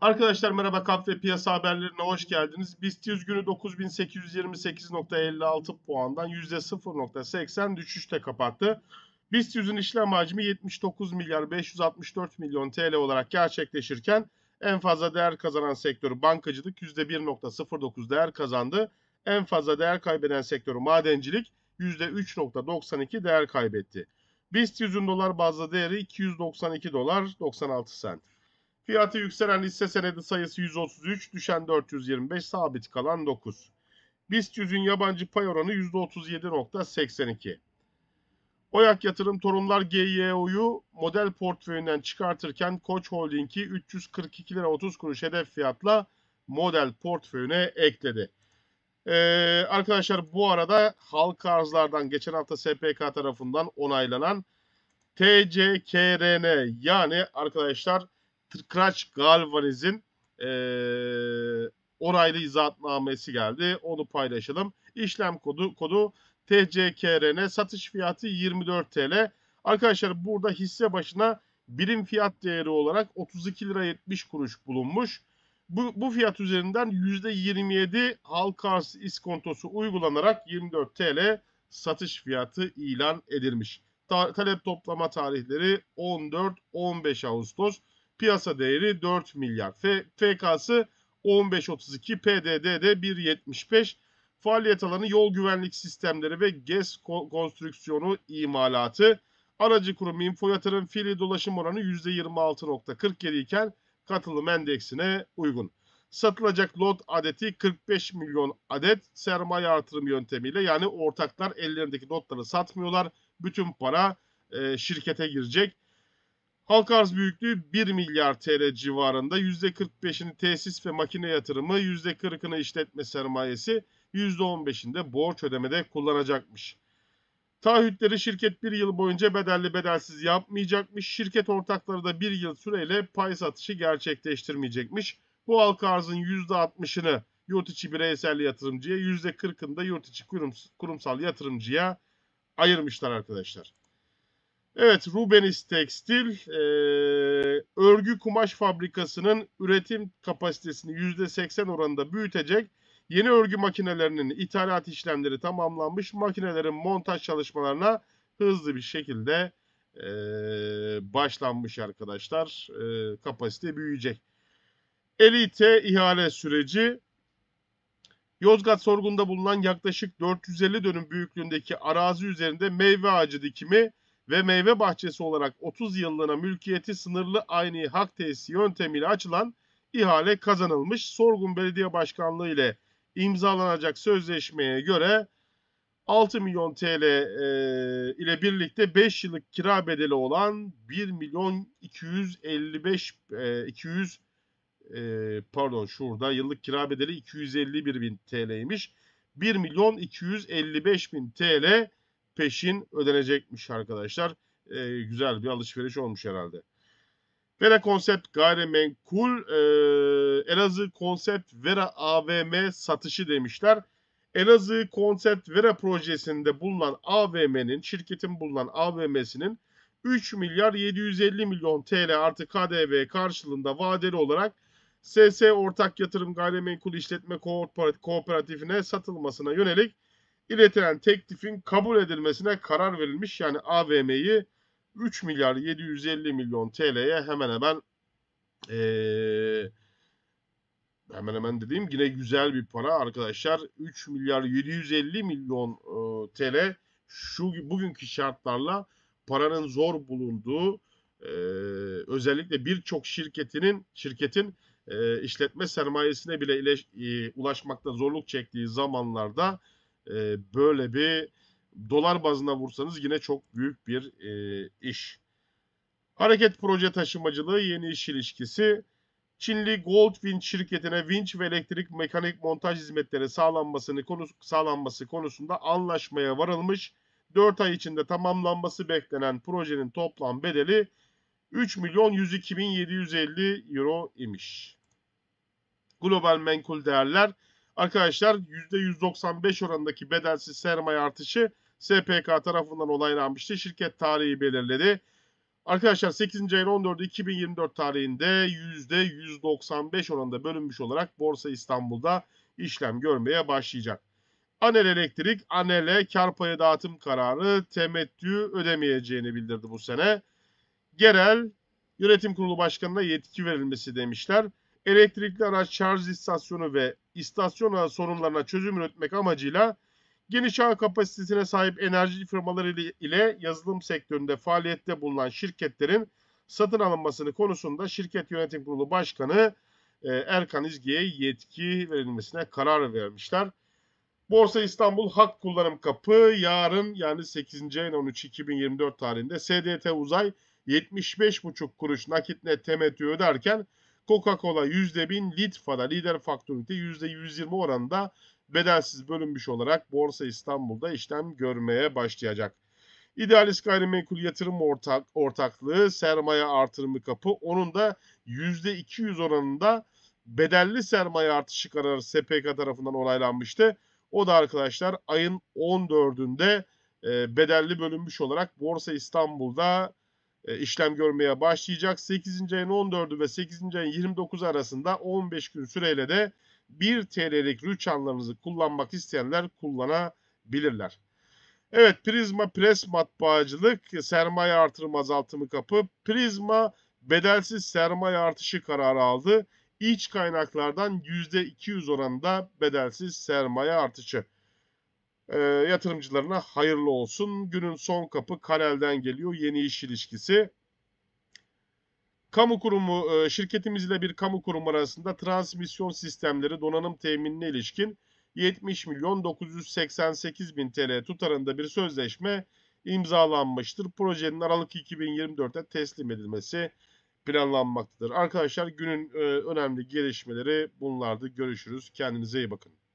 Arkadaşlar merhaba KAP ve piyasa haberlerine hoş geldiniz. BIST 100 günü 9828.56 puandan %0.80 düşüşte kapattı. BIST 100'ün işlem hacmi 79 milyar 564 milyon TL olarak gerçekleşirken en fazla değer kazanan sektör bankacılık %1.09 değer kazandı. En fazla değer kaybeden sektör madencilik %3.92 değer kaybetti. BIST 100'ün dolar bazlı değeri 292 dolar 96 sent. Fiyatı yükselen hisse senedi sayısı 133, düşen 425, sabit kalan 9. BIST 100'ün yabancı pay oranı %37.82. Oyak Yatırım Torunlar GYO'yu model portföyünden çıkartırken Koç Holding'i 342 lira 30 kuruş hedef fiyatla model portföyüne ekledi. Ee, arkadaşlar bu arada halka arzlardan geçen hafta SPK tarafından onaylanan TCKRN yani arkadaşlar Tıkraç Galvarez'in e, oraylı izahatnamesi geldi. Onu paylaşalım. İşlem kodu kodu TCKRN satış fiyatı 24 TL. Arkadaşlar burada hisse başına birim fiyat değeri olarak 32 lira 70 kuruş bulunmuş. Bu, bu fiyat üzerinden %27 halka arz iskontosu uygulanarak 24 TL satış fiyatı ilan edilmiş. Ta talep toplama tarihleri 14-15 Ağustos. Piyasa değeri 4 milyar. F, FK'sı 15.32, PDD'de 1.75. Faaliyet alanı yol güvenlik sistemleri ve GES konstrüksiyonu imalatı. Aracı kurum info yatırım fiili dolaşım oranı %26.47 iken katılım endeksine uygun. Satılacak lot adeti 45 milyon adet sermaye artırım yöntemiyle yani ortaklar ellerindeki lotları satmıyorlar. Bütün para e, şirkete girecek. Halk arz büyüklüğü 1 milyar TL civarında. %45'ini tesis ve makine yatırımı, %40'ını işletme sermayesi, %15'inde borç ödemede kullanacakmış. Taahhütleri şirket bir yıl boyunca bedelli bedelsiz yapmayacakmış. Şirket ortakları da bir yıl süreyle pay satışı gerçekleştirmeyecekmiş. Bu halka arzın %60'ını yurt içi bireysel yatırımcıya, %40'ını da yurt içi kurumsal yatırımcıya ayırmışlar arkadaşlar. Evet Rubenis Tekstil e, örgü kumaş fabrikasının üretim kapasitesini %80 oranında büyütecek yeni örgü makinelerinin ithalat işlemleri tamamlanmış makinelerin montaj çalışmalarına hızlı bir şekilde e, başlanmış arkadaşlar. E, kapasite büyüyecek. Elite ihale süreci Yozgat sorgunda bulunan yaklaşık 450 dönüm büyüklüğündeki arazi üzerinde meyve ağacı dikimi ve meyve bahçesi olarak 30 yıllığına mülkiyeti sınırlı aynı hak tesisi yöntemiyle açılan ihale kazanılmış. Sorgun Belediye Başkanlığı ile imzalanacak sözleşmeye göre 6 milyon TL e, ile birlikte 5 yıllık kira bedeli olan 1 milyon 255 e, 200 e, pardon şurada yıllık kira bedeli 251 bin TL'ymiş. 1 milyon 255 bin TL peşin ödenecekmiş arkadaşlar. E, güzel bir alışveriş olmuş herhalde. Vera Konsept gayrimenkul e, Elazığ Konsept Vera AVM satışı demişler. Elazığ Konsept Vera projesinde bulunan AVM'nin, şirketin bulunan AVM'sinin 3 milyar 750 milyon TL artı KDV karşılığında vadeli olarak SS Ortak Yatırım Gayrimenkul İşletme Kooperatifine satılmasına yönelik iletilen teklifin kabul edilmesine karar verilmiş. Yani AVM'yi 3 milyar 750 milyon TL'ye hemen hemen ee, hemen hemen dediğim yine güzel bir para arkadaşlar. 3 milyar 750 milyon e, TL şu bugünkü şartlarla paranın zor bulunduğu e, özellikle birçok şirketinin şirketin e, işletme sermayesine bile ile, e, ulaşmakta zorluk çektiği zamanlarda e, böyle bir dolar bazında vursanız yine çok büyük bir e, iş. Hareket proje taşımacılığı yeni iş ilişkisi. Çinli Goldwind şirketine vinç ve elektrik mekanik montaj hizmetleri sağlanmasını konusu, sağlanması konusunda anlaşmaya varılmış. 4 ay içinde tamamlanması beklenen projenin toplam bedeli 3 milyon 102 bin 750 euro imiş. Global menkul değerler Arkadaşlar %195 oranındaki bedelsiz sermaye artışı SPK tarafından olaylanmıştı Şirket tarihi belirledi. Arkadaşlar 8. ayın 14'ü 2024 tarihinde %195 oranında bölünmüş olarak Borsa İstanbul'da işlem görmeye başlayacak. Anel Elektrik, Anel'e kar payı dağıtım kararı temettü ödemeyeceğini bildirdi bu sene. Genel Yönetim Kurulu Başkanı'na yetki verilmesi demişler. Elektrikli araç şarj istasyonu ve istasyon ağı sorunlarına çözüm üretmek amacıyla geniş ağ kapasitesine sahip enerji firmaları ile yazılım sektöründe faaliyette bulunan şirketlerin satın alınmasını konusunda şirket yönetim kurulu başkanı e, Erkan İzgi'ye yetki verilmesine karar vermişler. Borsa İstanbul Hak Kullanım Kapı yarın yani 8. ayın 13 2024 tarihinde SDT Uzay 75,5 kuruş nakit net temettü öderken Coca-Cola %1000, Litfa'da lider faktörlükte %120 oranında bedelsiz bölünmüş olarak Borsa İstanbul'da işlem görmeye başlayacak. İdealist gayrimenkul yatırım ortak, ortaklığı sermaye artırımı kapı onun da %200 oranında bedelli sermaye artışı kararı SPK tarafından onaylanmıştı. O da arkadaşlar ayın 14'ünde bedelli bölünmüş olarak Borsa İstanbul'da e, işlem görmeye başlayacak. 8. ayın 14'ü ve 8. ayın 29 arasında 15 gün süreyle de 1 TL'lik rüçhanlarınızı kullanmak isteyenler kullanabilirler. Evet Prizma Pres Matbaacılık sermaye artırım azaltımı kapı Prizma bedelsiz sermaye artışı kararı aldı. İç kaynaklardan %200 oranında bedelsiz sermaye artışı. E, yatırımcılarına hayırlı olsun. Günün son kapı Kanel'den geliyor. Yeni iş ilişkisi. Kamu kurumu e, şirketimizle bir kamu kurumu arasında transmisyon sistemleri donanım teminine ilişkin 70 milyon 988 bin TL tutarında bir sözleşme imzalanmıştır. Projenin Aralık 2024'te teslim edilmesi planlanmaktadır. Arkadaşlar günün e, önemli gelişmeleri bunlardı. Görüşürüz. Kendinize iyi bakın.